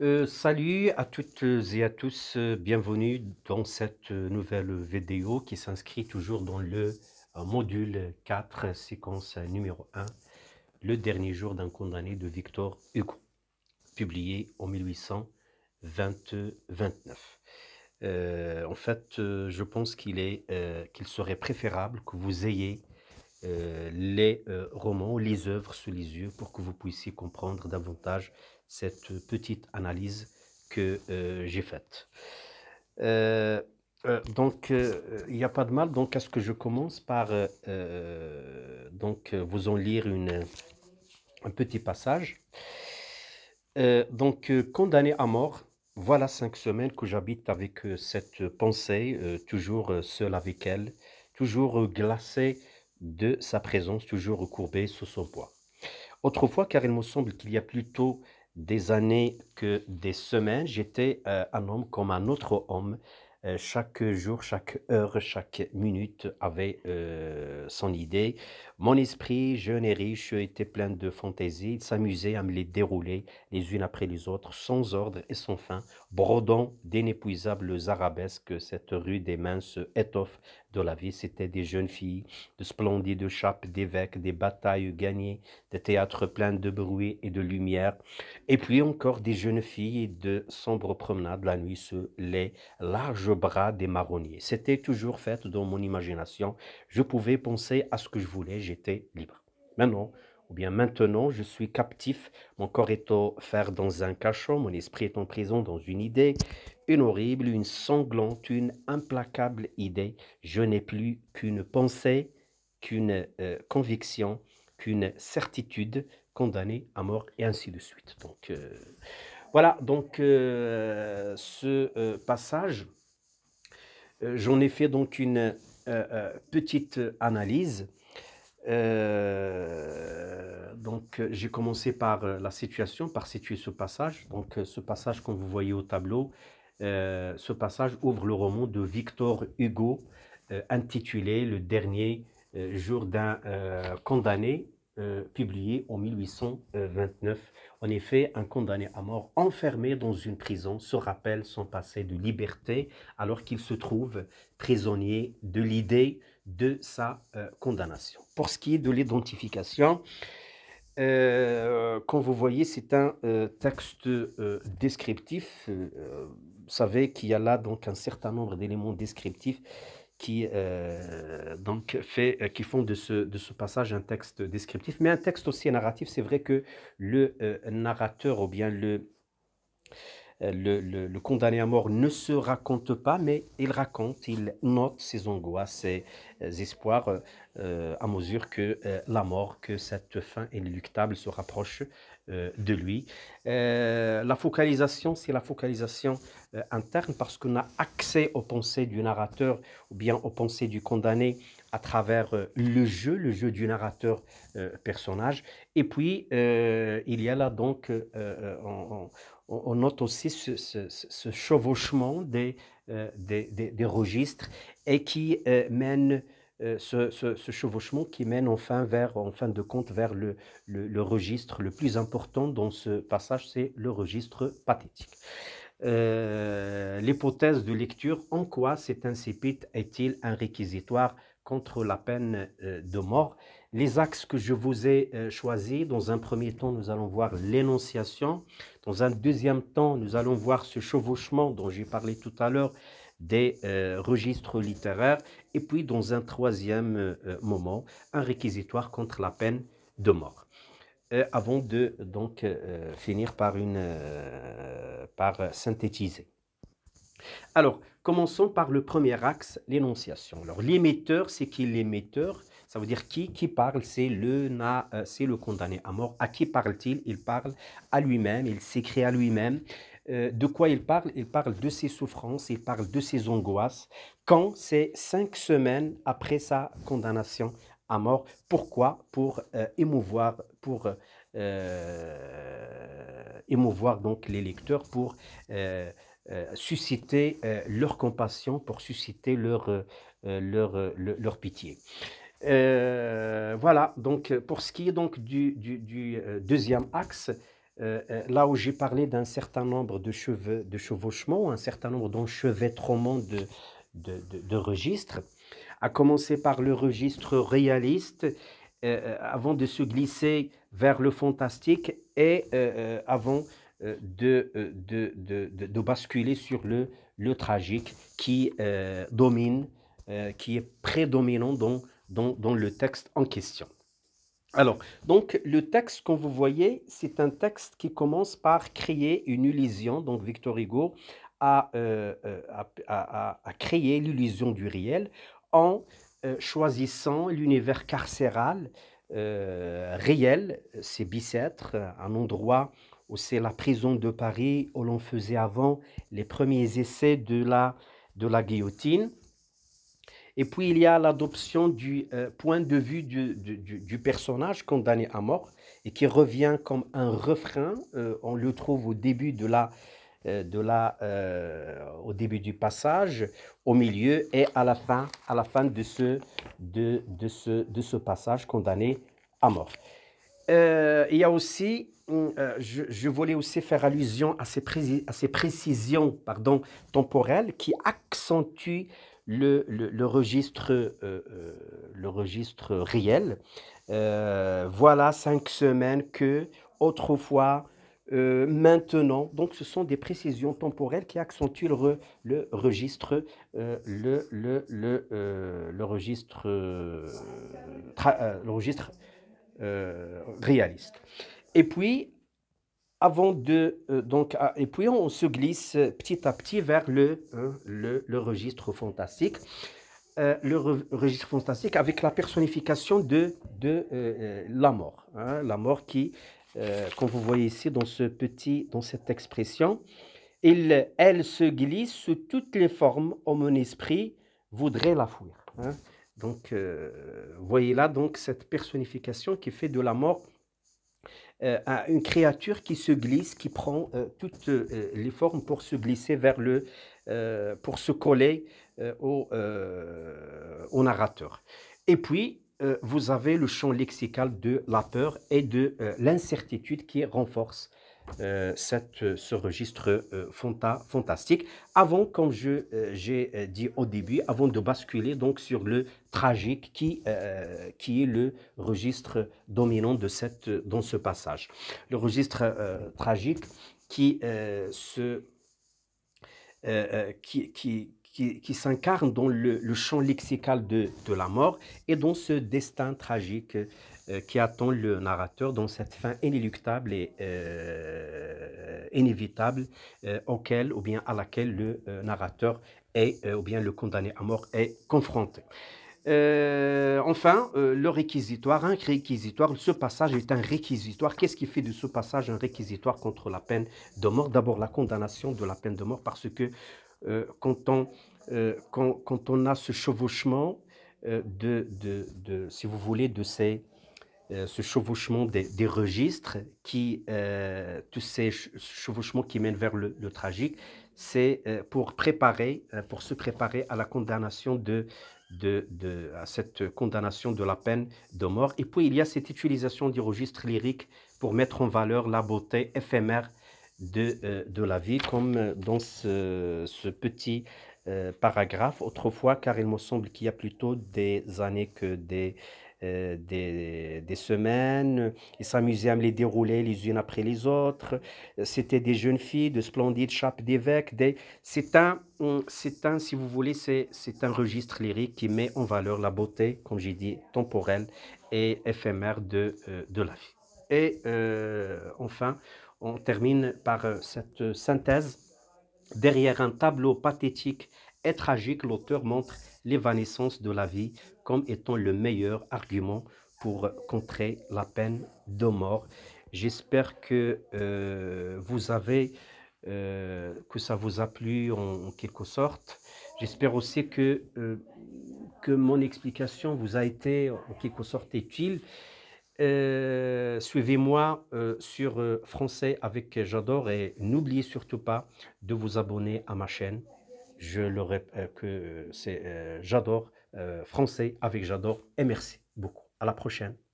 Euh, salut à toutes et à tous, euh, bienvenue dans cette nouvelle vidéo qui s'inscrit toujours dans le euh, module 4, séquence numéro 1, le dernier jour d'un condamné de Victor Hugo, publié en 1829. en fait, je pense qu'il qu'il serait préférable que vous ayez euh, les euh, romans, les œuvres sous les yeux pour que vous puissiez comprendre davantage cette petite analyse que euh, j'ai faite. donc, il n'y a pas de mal. Donc, est-ce que je commence par donc, vous en lire un petit passage Donc, condamné à mort, voilà cinq semaines que j'habite avec cette pensée, toujours seul avec elle, toujours glacée de sa présence, toujours recourbée sous son poids. Autrefois, car il me semble qu'il y a plutôt des années que des semaines, j'étais euh, un homme comme un autre homme, euh, chaque jour, chaque heure, chaque minute avait euh, son idée. Mon esprit, jeune et riche, était plein de fantaisies. Il s'amusait à me les dérouler les unes après les autres, sans ordre et sans fin, brodant d'inépuisables arabesques cette rue des minces étoffes de la vie. C'était des jeunes filles, de splendides chapes d'évêques, des batailles gagnées, des théâtres pleins de bruit et de lumière. Et puis encore des jeunes filles de sombres promenades la nuit sur les larges bras des marronniers. C'était toujours fait dans mon imagination. Je pouvais penser à ce que je voulais, j'étais libre. Maintenant, ou bien maintenant, je suis captif, mon corps est au fer dans un cachot, mon esprit est en prison dans une idée, une horrible, une sanglante, une implacable idée. Je n'ai plus qu'une pensée, qu'une euh, conviction, qu'une certitude condamné à mort et ainsi de suite. Donc euh, voilà, donc euh, ce passage euh, j'en ai fait donc une euh, euh, petite analyse. donc, j'ai commencé par la situation, par situer ce passage. Donc, ce passage, comme vous voyez au tableau, ce passage ouvre le roman de Victor Hugo, intitulé Le dernier jour d'un condamné, euh, publié en 1829. En effet, un condamné à mort enfermé dans une prison se rappelle son passé de liberté alors qu'il se trouve prisonnier de l'idée de sa euh, condamnation. Pour ce qui est de l'identification, quand euh, vous voyez, c'est un texte descriptif. vous savez qu'il y a là donc un certain nombre d'éléments descriptifs qui, euh, donc fait, euh, qui font de ce, de ce passage un texte descriptif, mais un texte aussi narratif. C'est vrai que le euh, narrateur ou bien le, euh, le, condamné à mort ne se raconte pas, mais il raconte, il note ses angoisses, ses euh, espoirs, euh, à mesure que la mort, que cette fin inéluctable se rapproche de lui. la focalisation, c'est la focalisation interne, parce qu'on a accès aux pensées du narrateur ou bien aux pensées du condamné à travers le jeu, le jeu du narrateur personnage. Et puis, il y a là donc, on, note aussi ce, chevauchement euh, des, registres et qui euh, mène euh, ce, chevauchement qui mène enfin vers, en fin de compte, vers le, registre le plus important dans ce passage, c'est le registre pathétique. l'hypothèse de lecture, en quoi cet incipit est-il un réquisitoire contre la peine de mort les axes que je vous ai euh, choisis. Dans un premier temps, nous allons voir l'énonciation. Dans un deuxième temps, nous allons voir ce chevauchement dont j'ai parlé tout à l'heure des euh, registres littéraires. Et puis, dans un troisième euh, moment, un réquisitoire contre la peine de mort. avant de donc finir par, une, par synthétiser. Alors, Commençons par le premier axe, l'énonciation. Alors l'émetteur, c'est qui l'émetteur ça veut dire qui qui parle, c'est le euh, c'est le condamné à mort. À qui parle-t-il Il parle à lui-même, il s'écrit à lui-même. Euh, de quoi il parle Il parle de ses souffrances, il parle de ses angoisses. Quand c'est cinq semaines après sa condamnation à mort. Pourquoi Pour euh, émouvoir, pour émouvoir donc les lecteurs, pour euh, susciter euh, leur compassion, pour susciter leur, euh, leur, leur, pitié. voilà, donc pour ce qui est donc du, deuxième axe, là où j'ai parlé d'un certain nombre de, cheveux, de chevauchements, un certain nombre d'enchevêtrements de, de, de, registres, à commencer par le registre réaliste, avant de se glisser vers le fantastique et avant euh, euh, de, de, basculer sur le, le tragique qui euh, domine, qui est prédominant dans, le texte en question. Alors, donc le texte que vous voyez, c'est un texte qui commence par créer une illusion. Donc Victor Hugo a, a créé l'illusion du réel en choisissant l'univers carcéral réel, c'est Bicêtre, un endroit où c'est la prison de Paris, où l'on faisait avant les premiers essais de la, de la guillotine. Et puis il y a l'adoption du euh, point de vue du, du, personnage condamné à mort et qui revient comme un refrain. Euh, on le trouve au début de la, euh, au début du passage, au milieu et à la fin, à la fin de ce, de, de ce, de ce passage condamné à mort. Euh, il y a aussi, hum, euh, je, voulais aussi faire allusion à ces, à ces précisions pardon, temporelles qui accentuent le, registre, euh, le registre réel. voilà cinq semaines que, autrefois, maintenant. Donc, ce sont des précisions temporelles qui accentuent le, registre, euh, le, le, registre, le registre euh, réaliste. Et puis, avant de, euh, donc, ah, et puis on se glisse euh, petit à petit vers le, le, registre fantastique. le registre fantastique avec la personnification de, de la mort. Hein, la mort qui, euh, comme vous voyez ici dans, ce petit, dans cette expression, il, elle se glisse sous toutes les formes où mon esprit voudrait la fuir. Hein. Donc, euh, voyez là donc cette personnification qui fait de la mort à euh, une créature qui se glisse, qui prend euh, toutes les formes pour se glisser vers le, pour se coller au, au, narrateur. Et puis, vous avez le champ lexical de la peur et de l'incertitude qui renforce euh, euh, ce registre euh, fantastique. Avant, comme je, j'ai dit au début, avant de basculer donc sur le tragique qui, qui est le registre dominant de cette, dans ce passage. Le registre tragique qui se... qui, qui, qui, s'incarne dans le, champ lexical de, la mort et dans ce destin tragique euh, qui attend le narrateur, dans cette fin inéluctable et euh, inévitable euh, auquel, ou bien à laquelle le narrateur est, ou bien le condamné à mort est confronté. enfin, le réquisitoire, un réquisitoire, ce passage est un réquisitoire. Qu'est-ce qui fait de ce passage un réquisitoire contre la peine de mort D'abord, la condamnation de la peine de mort, parce que euh, quand, on, euh, quand, quand, on a ce chevauchement euh, de, de, de, si vous voulez, de ces, ce chevauchement des, des registres, qui, tous ces chevauchements qui mènent vers le, tragique, c'est pour préparer, pour se préparer à la condamnation de, de, de, à cette condamnation de la peine de mort. Et puis il y a cette utilisation du registre lyrique pour mettre en valeur la beauté éphémère de, euh, de la vie, comme euh, dans ce, ce petit euh, paragraphe autrefois, car il me semble qu'il y a plutôt des années que des, des, des, semaines. Ils s'amusaient à me les dérouler les unes après les autres. C'était des jeunes filles de splendides chapes d'évêques. Des... C'est un, hum, un, si vous voulez, c'est, c'est un registre lyrique qui met en valeur la beauté, comme j'ai dit, temporelle et éphémère de, de la vie. Et enfin, on termine par euh, cette euh, synthèse. Derrière un tableau pathétique et tragique, l'auteur montre l'évanescence de la vie comme étant le meilleur argument pour contrer la peine de mort. J'espère que euh, vous avez que ça vous a plu en, quelque sorte. J'espère aussi que, que mon explication vous a été en quelque sorte utile. Euh, suivez-moi euh, sur euh, Français avec J'adore et n'oubliez surtout pas de vous abonner à ma chaîne. Je le répète c'est J'adore, Français avec J'adore et merci beaucoup. À la prochaine.